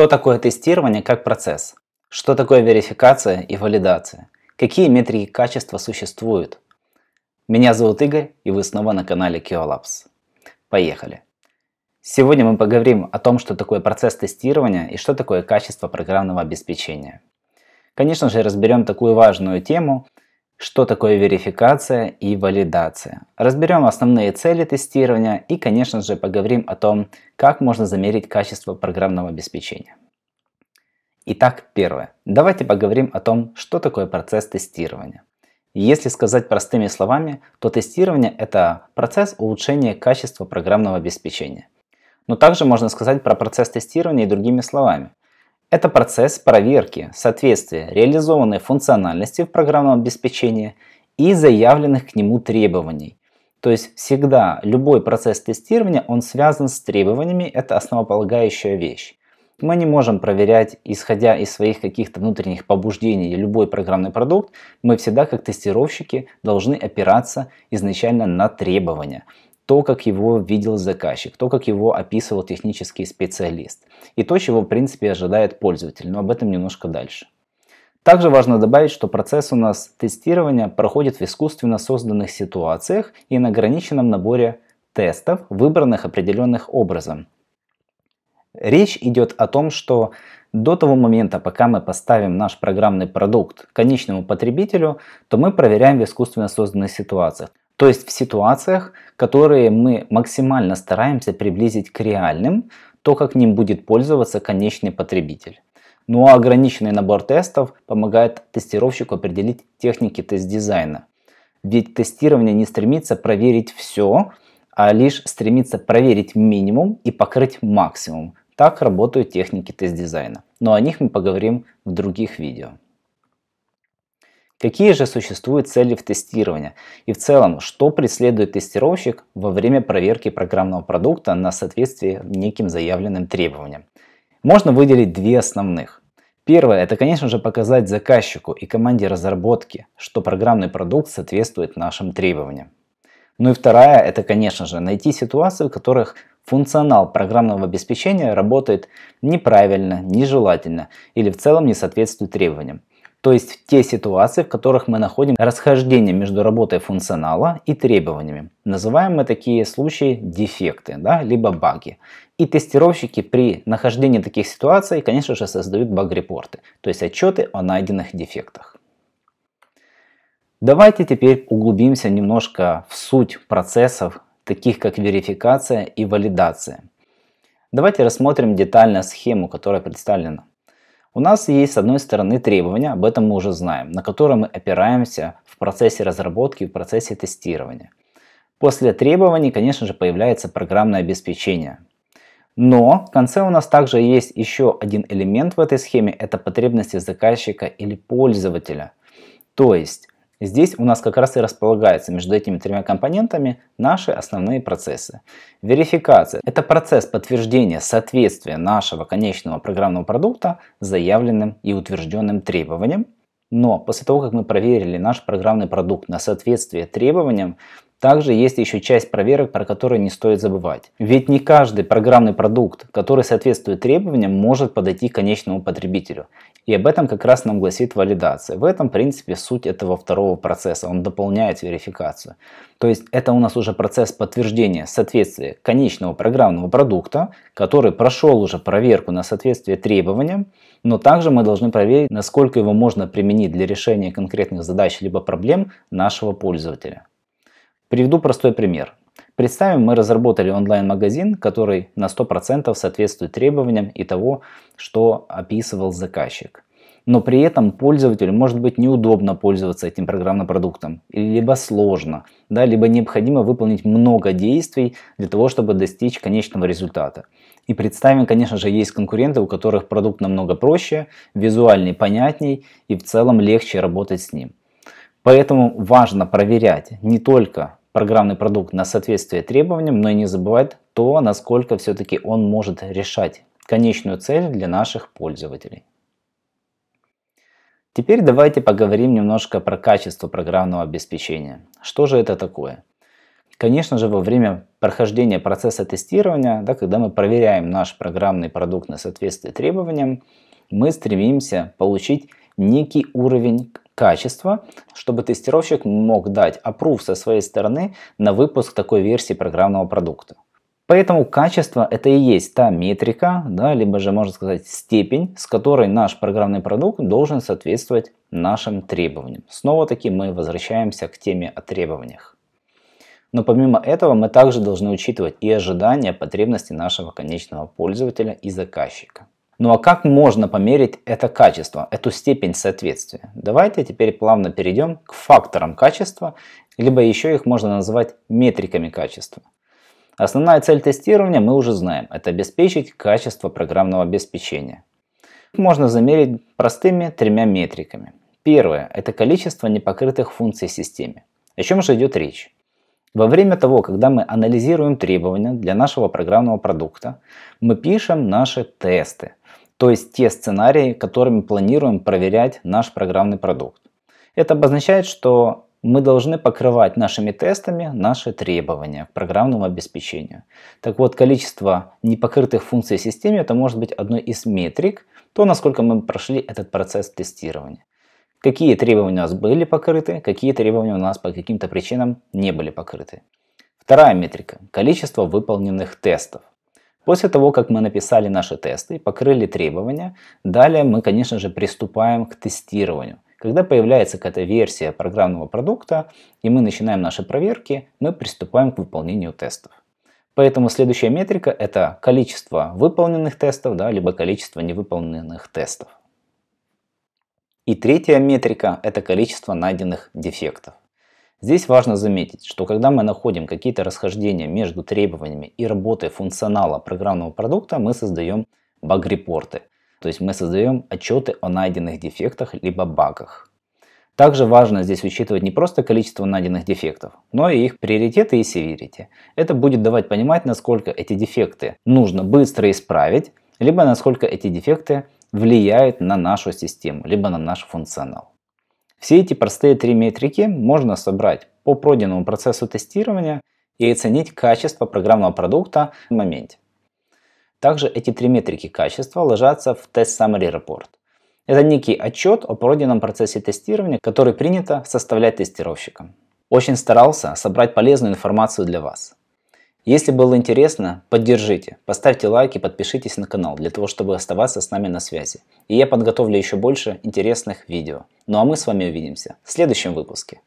Что такое тестирование как процесс? Что такое верификация и валидация? Какие метрики качества существуют? Меня зовут Игорь, и вы снова на канале Киолапс. Поехали! Сегодня мы поговорим о том, что такое процесс тестирования и что такое качество программного обеспечения. Конечно же, разберем такую важную тему, что такое верификация и валидация. Разберем основные цели тестирования и, конечно же, поговорим о том, как можно замерить качество программного обеспечения. Итак, первое. Давайте поговорим о том, что такое процесс тестирования. Если сказать простыми словами, то тестирование – это процесс улучшения качества программного обеспечения. Но также можно сказать про процесс тестирования и другими словами. Это процесс проверки соответствия реализованной функциональности в программном обеспечении и заявленных к нему требований. То есть всегда любой процесс тестирования, он связан с требованиями, это основополагающая вещь. Мы не можем проверять, исходя из своих каких-то внутренних побуждений любой программный продукт, мы всегда как тестировщики должны опираться изначально на требования то, как его видел заказчик, то, как его описывал технический специалист и то, чего в принципе ожидает пользователь, но об этом немножко дальше. Также важно добавить, что процесс у нас тестирования проходит в искусственно созданных ситуациях и на ограниченном наборе тестов, выбранных определенных образом. Речь идет о том, что до того момента, пока мы поставим наш программный продукт конечному потребителю, то мы проверяем в искусственно созданных ситуациях. То есть в ситуациях, которые мы максимально стараемся приблизить к реальным, то как ним будет пользоваться конечный потребитель. Ну а ограниченный набор тестов помогает тестировщику определить техники тест-дизайна. Ведь тестирование не стремится проверить все, а лишь стремится проверить минимум и покрыть максимум. Так работают техники тест-дизайна. Но о них мы поговорим в других видео. Какие же существуют цели в тестировании? И в целом, что преследует тестировщик во время проверки программного продукта на соответствие неким заявленным требованиям? Можно выделить две основных. Первое – это, конечно же, показать заказчику и команде разработки, что программный продукт соответствует нашим требованиям. Ну и вторая – это, конечно же, найти ситуации, в которых функционал программного обеспечения работает неправильно, нежелательно или в целом не соответствует требованиям то есть в те ситуации, в которых мы находим расхождение между работой функционала и требованиями. Называем мы такие случаи дефекты, да, либо баги. И тестировщики при нахождении таких ситуаций, конечно же, создают баг-репорты, то есть отчеты о найденных дефектах. Давайте теперь углубимся немножко в суть процессов, таких как верификация и валидация. Давайте рассмотрим детально схему, которая представлена. У нас есть, с одной стороны, требования, об этом мы уже знаем, на которые мы опираемся в процессе разработки и в процессе тестирования. После требований, конечно же, появляется программное обеспечение. Но в конце у нас также есть еще один элемент в этой схеме, это потребности заказчика или пользователя. То есть Здесь у нас как раз и располагаются между этими тремя компонентами наши основные процессы. Верификация – это процесс подтверждения соответствия нашего конечного программного продукта заявленным и утвержденным требованиям. Но после того, как мы проверили наш программный продукт на соответствие требованиям, также есть еще часть проверок, про которые не стоит забывать. Ведь не каждый программный продукт, который соответствует требованиям, может подойти к конечному потребителю. И об этом как раз нам гласит валидация. В этом, в принципе, суть этого второго процесса. Он дополняет верификацию. То есть это у нас уже процесс подтверждения соответствия конечного программного продукта, который прошел уже проверку на соответствие требованиям, но также мы должны проверить, насколько его можно применить для решения конкретных задач либо проблем нашего пользователя. Приведу простой пример. Представим, мы разработали онлайн-магазин, который на 100% соответствует требованиям и того, что описывал заказчик. Но при этом пользователю может быть неудобно пользоваться этим программным продуктом, либо сложно, да, либо необходимо выполнить много действий для того, чтобы достичь конечного результата. И представим, конечно же, есть конкуренты, у которых продукт намного проще, визуальный понятней и в целом легче работать с ним. Поэтому важно проверять не только программный продукт на соответствие требованиям, но и не забывать то, насколько все-таки он может решать конечную цель для наших пользователей. Теперь давайте поговорим немножко про качество программного обеспечения. Что же это такое? Конечно же, во время прохождения процесса тестирования, да, когда мы проверяем наш программный продукт на соответствие требованиям, мы стремимся получить некий уровень качество, чтобы тестировщик мог дать approve со своей стороны на выпуск такой версии программного продукта. Поэтому качество это и есть та метрика, да, либо же можно сказать степень, с которой наш программный продукт должен соответствовать нашим требованиям. Снова-таки мы возвращаемся к теме о требованиях. Но помимо этого мы также должны учитывать и ожидания, потребности нашего конечного пользователя и заказчика. Ну а как можно померить это качество, эту степень соответствия? Давайте теперь плавно перейдем к факторам качества, либо еще их можно назвать метриками качества. Основная цель тестирования мы уже знаем – это обеспечить качество программного обеспечения. можно замерить простыми тремя метриками. Первое – это количество непокрытых функций в системе. О чем же идет речь? Во время того, когда мы анализируем требования для нашего программного продукта, мы пишем наши тесты, то есть те сценарии, которыми планируем проверять наш программный продукт. Это обозначает, что мы должны покрывать нашими тестами наши требования к программному обеспечению. Так вот, количество непокрытых функций системы это может быть одной из метрик, то, насколько мы прошли этот процесс тестирования какие требования у нас были покрыты, какие требования у нас по каким-то причинам не были покрыты. Вторая метрика – количество выполненных тестов. После того, как мы написали наши тесты, покрыли требования, далее мы, конечно же, приступаем к тестированию. Когда появляется какая-то версия программного продукта, и мы начинаем наши проверки, мы приступаем к выполнению тестов. Поэтому следующая метрика – это количество выполненных тестов, да, либо количество невыполненных тестов. И третья метрика – это количество найденных дефектов. Здесь важно заметить, что когда мы находим какие-то расхождения между требованиями и работой функционала программного продукта, мы создаем баг-репорты. То есть мы создаем отчеты о найденных дефектах либо багах. Также важно здесь учитывать не просто количество найденных дефектов, но и их приоритеты и северити. Это будет давать понимать, насколько эти дефекты нужно быстро исправить, либо насколько эти дефекты влияет на нашу систему, либо на наш функционал. Все эти простые три метрики можно собрать по пройденному процессу тестирования и оценить качество программного продукта в моменте. Также эти три метрики качества ложатся в Test Summary Report. Это некий отчет о пройденном процессе тестирования, который принято составлять тестировщикам. Очень старался собрать полезную информацию для вас. Если было интересно, поддержите, поставьте лайк и подпишитесь на канал, для того, чтобы оставаться с нами на связи. И я подготовлю еще больше интересных видео. Ну а мы с вами увидимся в следующем выпуске.